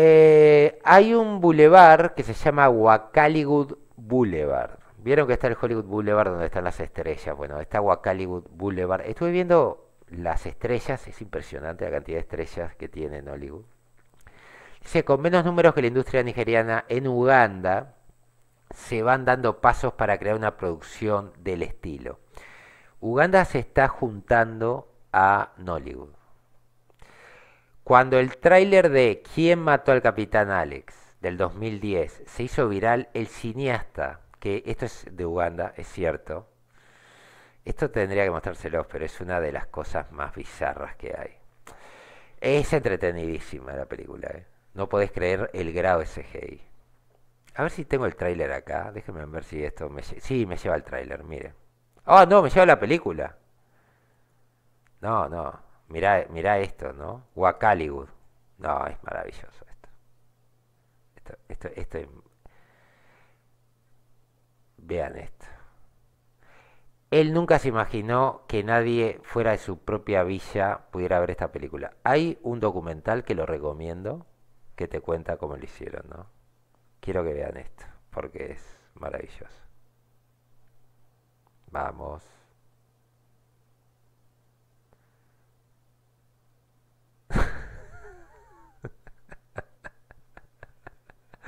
Eh, hay un bulevar que se llama Wakaligud Boulevard. Vieron que está el Hollywood Boulevard donde están las estrellas. Bueno, está Wakaligud Boulevard. Estuve viendo las estrellas, es impresionante la cantidad de estrellas que tiene en Hollywood. Dice, con menos números que la industria nigeriana en Uganda, se van dando pasos para crear una producción del estilo. Uganda se está juntando a Nollywood. Cuando el tráiler de ¿Quién mató al capitán Alex? del 2010 se hizo viral, el cineasta, que esto es de Uganda, es cierto, esto tendría que mostrárselo, pero es una de las cosas más bizarras que hay. Es entretenidísima la película, ¿eh? no podés creer el grado de CGI. A ver si tengo el tráiler acá, déjenme ver si esto me... Sí, me lleva el tráiler, mire. Ah, oh, no, me lleva la película. No, no, Mirá, esto, ¿no? Wakaligud. No, es maravilloso esto. Esto, esto, esto. Vean esto. Él nunca se imaginó que nadie fuera de su propia villa pudiera ver esta película. Hay un documental que lo recomiendo que te cuenta cómo lo hicieron, ¿no? Quiero que vean esto, porque es maravilloso. Vamos.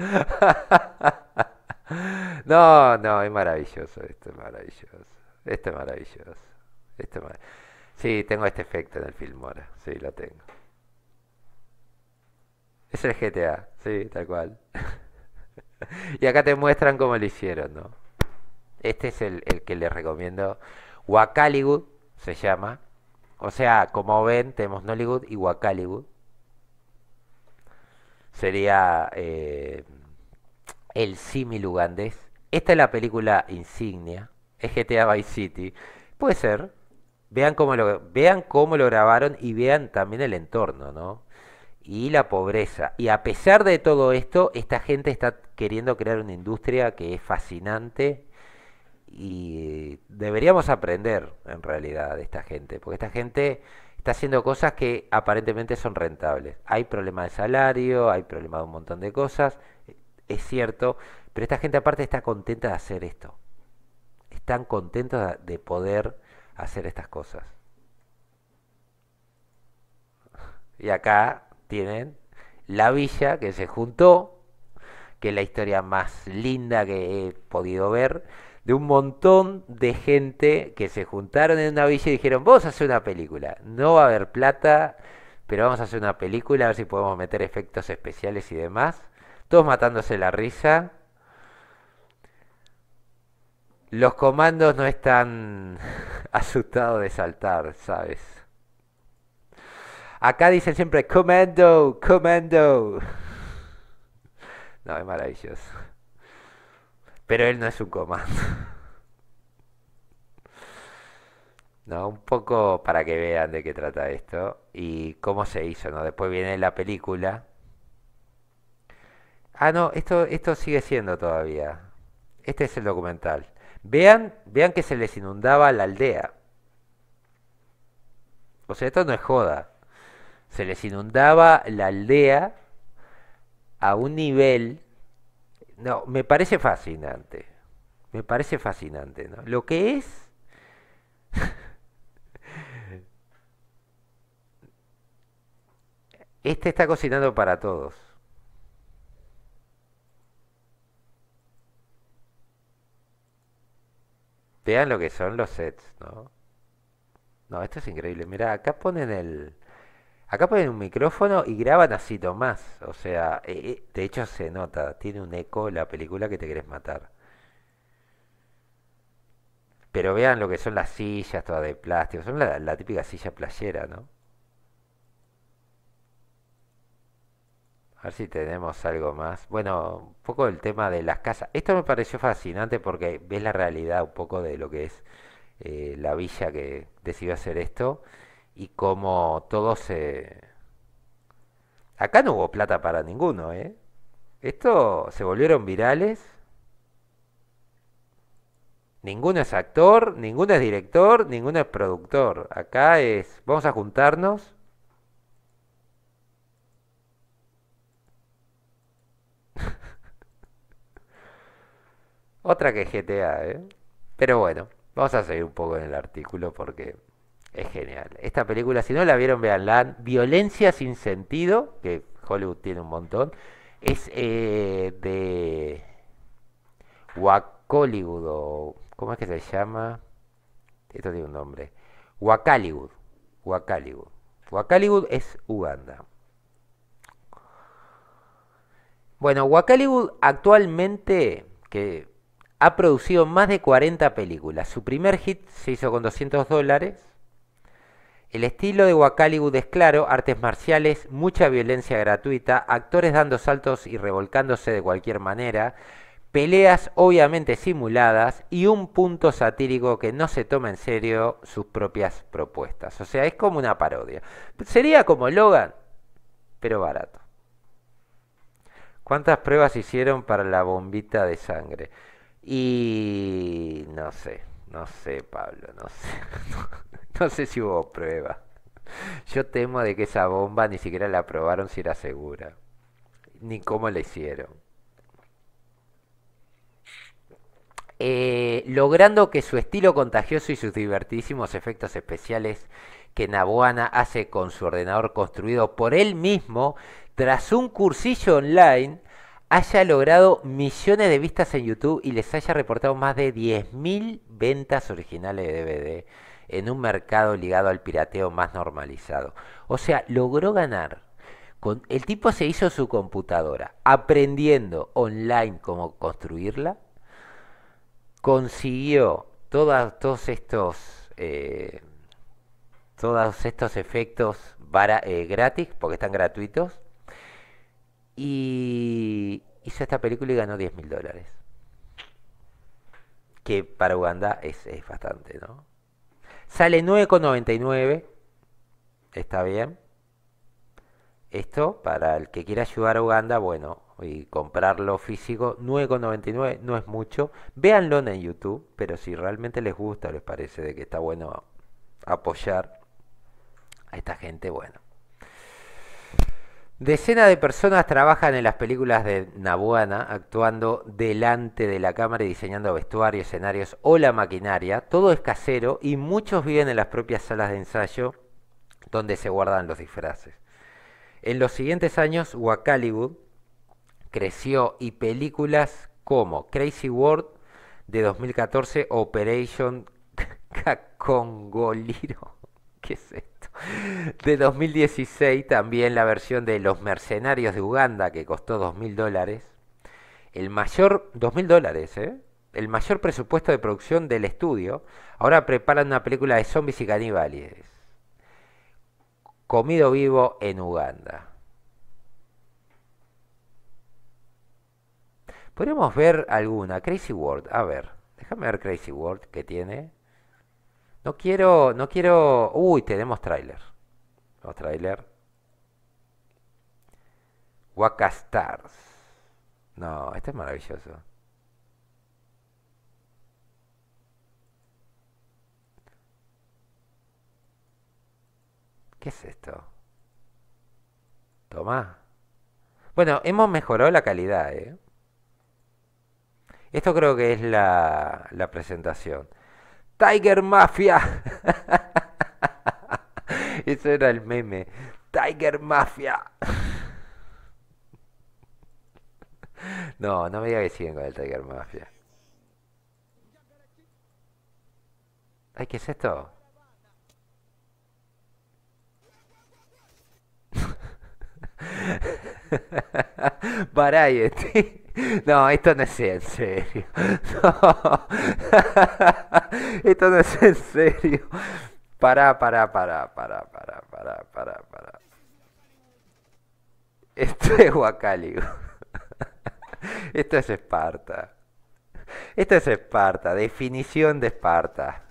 no, no, es maravilloso, esto es maravilloso. Esto es maravilloso. Esto Sí, tengo este efecto en el film ahora. sí, lo tengo. Es el GTA, sí, tal cual. y acá te muestran cómo lo hicieron, ¿no? Este es el, que les recomiendo. Wakaligud se llama. O sea, como ven, tenemos Nollywood y Wakaligud sería eh, El Simi Lugandés. Esta es la película insignia, es GTA Vice City. Puede ser. Vean cómo, lo, vean cómo lo grabaron y vean también el entorno, ¿no? Y la pobreza. Y a pesar de todo esto, esta gente está queriendo crear una industria que es fascinante y deberíamos aprender en realidad de esta gente, porque esta gente está haciendo cosas que aparentemente son rentables. Hay problemas de salario, hay problemas de un montón de cosas, eh, es cierto, pero esta gente aparte está contenta de hacer esto. Están contentos de poder hacer estas cosas. Y acá tienen la villa que se juntó, que es la historia más linda que he podido ver de un montón de gente que se juntaron en una villa y dijeron, vamos a hacer una película, no va a haber plata, pero vamos a hacer una película, a ver si podemos meter efectos especiales y demás. Todos matándose la risa. Los comandos no están asustados de saltar, ¿sabes? Acá dicen siempre, comando, comando. No, es maravilloso. Pero él no es un comando. ¿No? Un poco para que vean de qué trata esto y cómo se hizo, ¿no? Después viene la película. Ah, no, esto, esto sigue siendo todavía. Este es el documental. Vean, vean que se les inundaba la aldea. O sea, esto no es joda. Se les inundaba la aldea a un nivel no, me parece fascinante. Me parece fascinante, ¿no? Lo que es. este está cocinando para todos. Vean lo que son los sets, ¿no? No, esto es increíble. Mira, acá ponen el. Acá ponen un micrófono y graban así Tomás. O sea, eh, eh, de hecho se nota, tiene un eco la película que te querés matar. Pero vean lo que son las sillas, todas de plástico. Son la, típica silla playera, ¿no? A ver si tenemos algo más. Bueno, un poco el tema de las casas. Esto me pareció fascinante porque ves la realidad un poco de lo que es eh, la villa que decidió hacer esto y como todo se... Acá no hubo plata para ninguno, ¿eh? Esto se volvieron virales. Ninguno es actor, ninguno es director, ninguno es productor. Acá es, vamos a juntarnos. Otra que GTA, ¿eh? Pero bueno, vamos a seguir un poco en el artículo porque es genial. Esta película, si no la vieron, veanla. Violencia sin sentido, que Hollywood tiene un montón. Es eh, de Wacollywood, o ¿cómo es que se llama? Esto tiene un nombre. Wakaliwood. Wakaliwood. es Uganda. Bueno, Wakaliwood actualmente que ha producido más de 40 películas. Su primer hit se hizo con 200 dólares el estilo de Wakaliwood es claro, artes marciales, mucha violencia gratuita, actores dando saltos y revolcándose de cualquier manera, peleas obviamente simuladas y un punto satírico que no se toma en serio sus propias propuestas. O sea, es como una parodia. Sería como Logan, pero barato. ¿Cuántas pruebas hicieron para la bombita de sangre? Y no sé, no sé, Pablo, no sé. No sé si hubo prueba. Yo temo de que esa bomba ni siquiera la probaron si era segura. Ni cómo la hicieron. Eh, logrando que su estilo contagioso y sus divertidísimos efectos especiales que Nabuana hace con su ordenador construido por él mismo, tras un cursillo online, haya logrado millones de vistas en YouTube y les haya reportado más de 10.000 ventas originales de DVD en un mercado ligado al pirateo más normalizado. O sea, logró ganar. el tipo se hizo su computadora, aprendiendo online cómo construirla, consiguió todos estos... Eh, todos estos efectos eh, gratis, porque están gratuitos. Y hizo esta película y ganó 10 mil dólares. Que para Uganda es bastante, ¿no? Sale 9,99. Está bien. Esto, para el que quiera ayudar a Uganda, bueno, y comprarlo físico, 9,99 no es mucho. Véanlo en YouTube, pero si realmente les gusta, les parece de que está bueno apoyar a esta gente, bueno, Decenas de personas trabajan en las películas de Nabuana, actuando delante de la cámara y diseñando vestuarios, escenarios o la maquinaria. Todo es casero y muchos viven en las propias salas de ensayo donde se guardan los disfraces. En los siguientes años, Wakaliwood creció y películas como Crazy World de 2014, Operation Cacongoliro. que sé. De 2016 también la versión de Los Mercenarios de Uganda, que costó 2.000 dólares. El mayor, 2.000 dólares, ¿eh? El mayor presupuesto de producción del estudio. Ahora preparan una película de zombies y caníbales. Comido vivo en Uganda. Podríamos ver alguna. Crazy World. A ver. Déjame ver Crazy World que tiene. No quiero, no quiero... Uy, tenemos tráiler. Tenemos tráiler. Waka Stars. No, este es maravilloso. ¿Qué es esto? Toma. Bueno, hemos mejorado la calidad, ¿eh? Esto creo que es la presentación. Tiger Mafia. eso era el meme. Tiger Mafia. No, no me diga que siguen con el Tiger Mafia. Ay, ¿qué es esto? Variety. No, esto no es en serio. esto no es en serio. Para, para, para, para, para, para, para, para. Esto es Huacaligo. Esto es Esparta. Esto es Esparta. Definición de Esparta.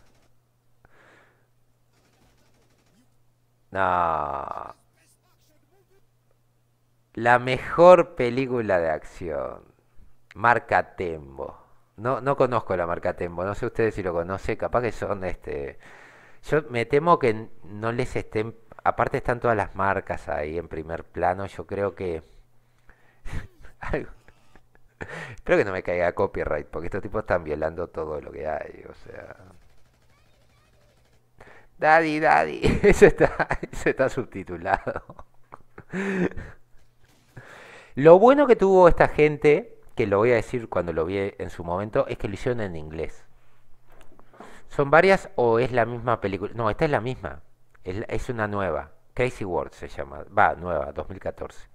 No. La mejor película de acción. Marca Tembo. No, no conozco la marca Tembo, no sé ustedes si lo conocen, capaz que son este. Yo me temo que no les estén. Aparte están todas las marcas ahí en primer plano. Yo creo que. Espero que no me caiga copyright, porque estos tipos están violando todo lo que hay, o sea. Daddy, daddy. Eso está, eso está subtitulado. Lo bueno que tuvo esta gente, que lo voy a decir cuando lo vi en su momento, es que lo hicieron en inglés. ¿Son varias o es la misma película? No, esta es la misma. Es, una nueva. Crazy World se llama. Va, nueva, 2014.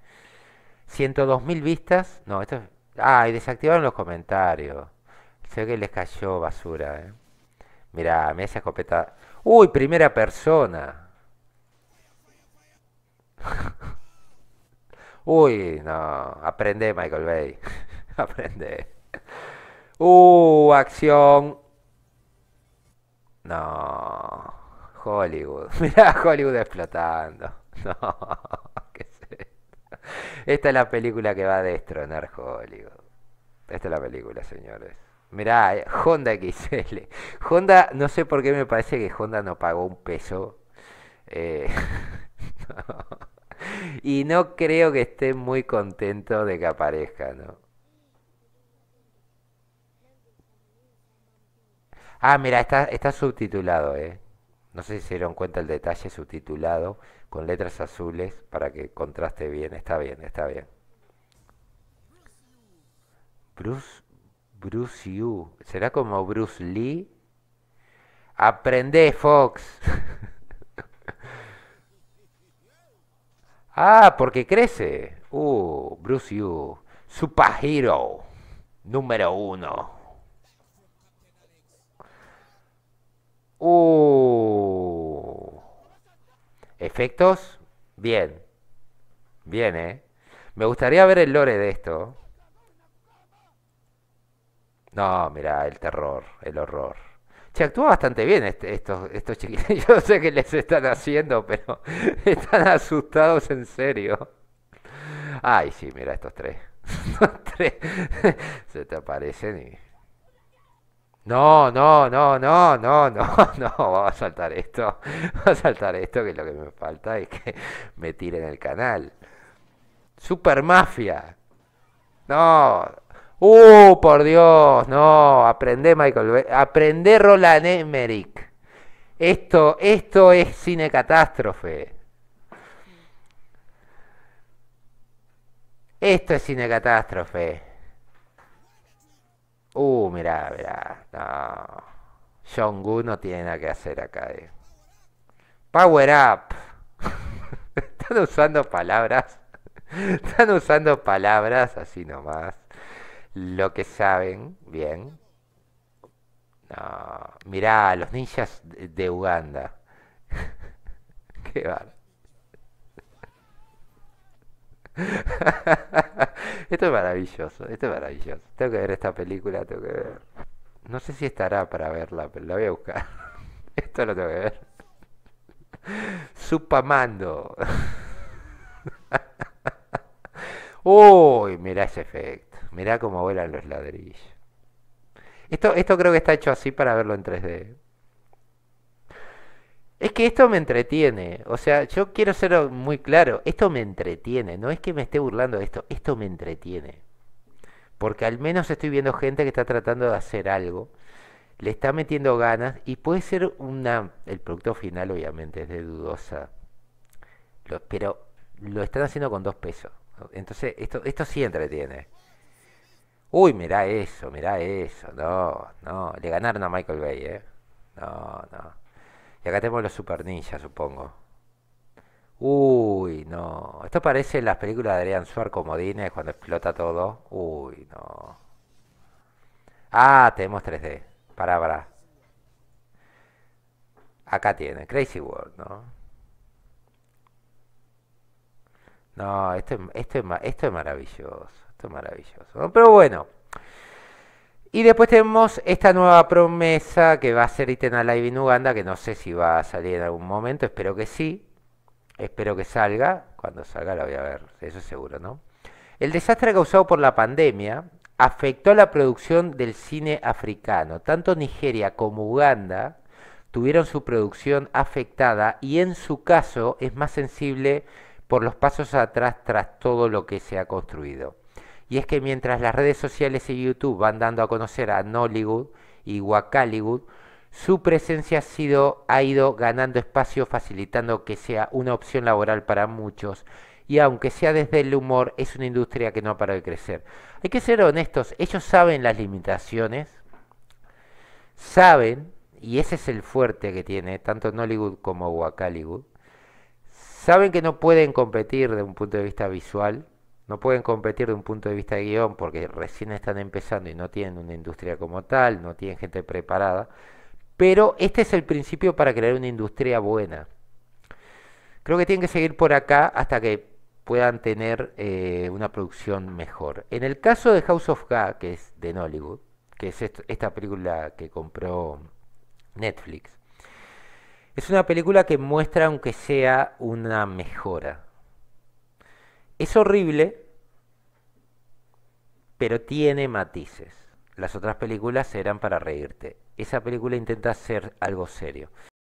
102.000 vistas. No, esto es... Ah, y desactivaron los comentarios. Sé que les cayó basura, eh. Mirá, me hace escopeta. ¡Uy, primera persona! Uy, no. Aprende, Michael Bay. Aprende. Uh, acción. No. Hollywood. Mirá Hollywood explotando. No. ¿Qué Esta es la película que va a destronar Hollywood. Esta es la película, señores. Mirá, eh, Honda XL. Honda, no sé por qué me parece que Honda no pagó un peso. Eh, y no creo que esté muy contento de que aparezca, ¿no? Ah, mira, está, está subtitulado, ¿eh? No sé si se dieron cuenta el detalle subtitulado con letras azules para que contraste bien. Está bien, está bien. Bruce, Bruce Yu. ¿Será como Bruce Lee? Aprende, Fox. Ah, porque crece. Uh, Bruce Yu, Hero. número uno. Uh. Efectos, bien. Bien, eh. Me gustaría ver el lore de esto. No, mira, el terror, el horror. Se actúa bastante bien este, estos, estos Yo sé qué les están haciendo, pero están asustados en serio. Ay, sí, mira estos tres. tres se te aparecen y... No, no, no, no, no, no, no, vamos a saltar esto. Vamos a saltar esto, que lo que me falta es que me tiren el canal. Super Mafia. No, ¡Uh, por Dios! No, aprende Michael aprende Roland Emmerich. Esto, esto es cine catástrofe. Esto es cine catástrofe. Uh, mirá, mirá. No. John no tiene nada que hacer acá. Eh. Power up. Están usando palabras. Están usando palabras así nomás lo que saben, bien. No, mirá, los ninjas de Uganda. Qué bárbaro. esto es maravilloso, esto es maravilloso. Tengo que ver esta película, tengo que ver. No sé si estará para verla, pero la voy a buscar. esto lo tengo que ver. Supamando. Uy, mirá ese efecto. Mirá cómo vuelan los ladrillos. Esto, esto creo que está hecho así para verlo en 3D. Es que esto me entretiene. O sea, yo quiero ser muy claro. Esto me entretiene. No es que me esté burlando de esto. Esto me entretiene. Porque al menos estoy viendo gente que está tratando de hacer algo. Le está metiendo ganas. Y puede ser una... El producto final obviamente es de dudosa. pero lo están haciendo con dos pesos. Entonces, esto, esto sí entretiene. Uy, mirá eso, mira eso. No, no. Le ganaron a Michael Bay, ¿eh? No, no. Y acá tenemos los Super Ninja, supongo. Uy, no. Esto parece en las películas de Adrián Suar Comodines cuando explota todo. Uy, no. Ah, tenemos 3D. Pará, pará. Acá tiene. Crazy World, ¿no? No, esto, esto es maravilloso maravilloso. Pero bueno. Y después tenemos esta nueva promesa que va a ser Itena Live en Uganda, que no sé si va a salir en algún momento, espero que sí. Espero que salga. Cuando salga la voy a ver, eso seguro, ¿no? El desastre causado por la pandemia afectó la producción del cine africano. Tanto Nigeria como Uganda tuvieron su producción afectada y en su caso es más sensible por los pasos atrás tras todo lo que se ha construido. Y es que mientras las redes sociales y YouTube van dando a conocer a Nollywood y Wakaliwood, su presencia ha, sido, ha ido ganando espacio facilitando que sea una opción laboral para muchos. Y aunque sea desde el humor, es una industria que no para de crecer. Hay que ser honestos, ellos saben las limitaciones, saben, y ese es el fuerte que tiene tanto Nollywood como Wakaliwood, saben que no pueden competir de un punto de vista visual, no pueden competir de un punto de vista de guión porque recién están empezando y no tienen una industria como tal, no tienen gente preparada. Pero este es el principio para crear una industria buena. Creo que tienen que seguir por acá hasta que puedan tener eh, una producción mejor. En el caso de House of Ga, que es de Nollywood, que es esta película que compró Netflix, es una película que muestra, aunque sea una mejora, es horrible, pero tiene matices. Las otras películas eran para reírte. Esa película intenta hacer algo serio.